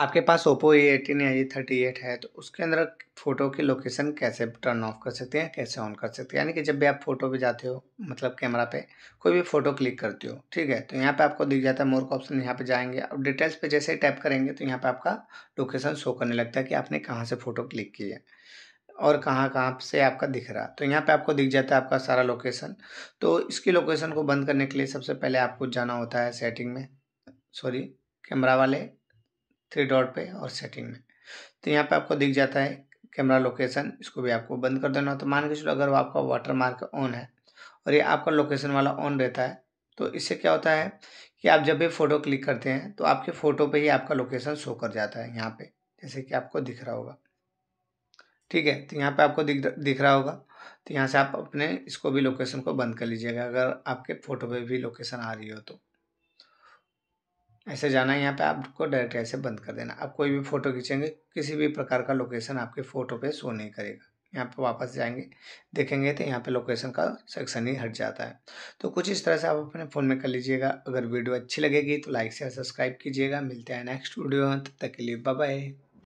आपके पास Oppo A eighteen या ए thirty eight है तो उसके अंदर फ़ोटो की लोकेशन कैसे टर्न ऑफ कर सकते हैं कैसे ऑन कर सकते हैं यानी कि जब भी आप फोटो पे जाते हो मतलब कैमरा पे कोई भी फ़ोटो क्लिक करते हो ठीक है तो यहाँ पे आपको दिख जाता है मोर का ऑप्शन यहाँ पे जाएंगे अब डिटेल्स पे जैसे ही टैप करेंगे तो यहाँ पर आपका लोकेशन शो करने लगता है कि आपने कहाँ से फ़ोटो क्लिक की है और कहाँ कहाँ से आपका दिख रहा तो यहाँ पर आपको दिख जाता है आपका सारा लोकेशन तो इसकी लोकेशन को बंद करने के लिए सबसे पहले आपको जाना होता है सेटिंग में सॉरी कैमरा वाले थ्री डॉट पे और सेटिंग में तो यहाँ पे आपको दिख जाता है कैमरा लोकेशन इसको भी आपको बंद कर देना तो मान के चलो अगर आपका वाटर मार्क ऑन है और ये आपका लोकेशन वाला ऑन रहता है तो इससे क्या होता है कि आप जब भी फ़ोटो क्लिक करते हैं तो आपके फ़ोटो पर ही आपका लोकेशन शो कर जाता है यहाँ पर जैसे कि आपको दिख रहा होगा ठीक है तो यहाँ पर आपको दिख दिख रहा होगा तो यहाँ से आप अपने इसको भी लोकेशन को बंद कर लीजिएगा अगर आपके फ़ोटो पे भी लोकेशन आ रही हो तो ऐसे जाना है यहाँ पे आपको डायरेक्ट ऐसे बंद कर देना आप कोई भी फ़ोटो खींचेंगे किसी भी प्रकार का लोकेशन आपके फ़ोटो पे शो नहीं करेगा यहाँ पे वापस जाएंगे देखेंगे तो यहाँ पे लोकेशन का सेक्शन ही हट जाता है तो कुछ इस तरह से आप अपने फ़ोन में कर लीजिएगा अगर वीडियो अच्छी लगेगी तो लाइक शेयर सब्सक्राइब कीजिएगा मिलते हैं नेक्स्ट वीडियो तब तक के लिए बाय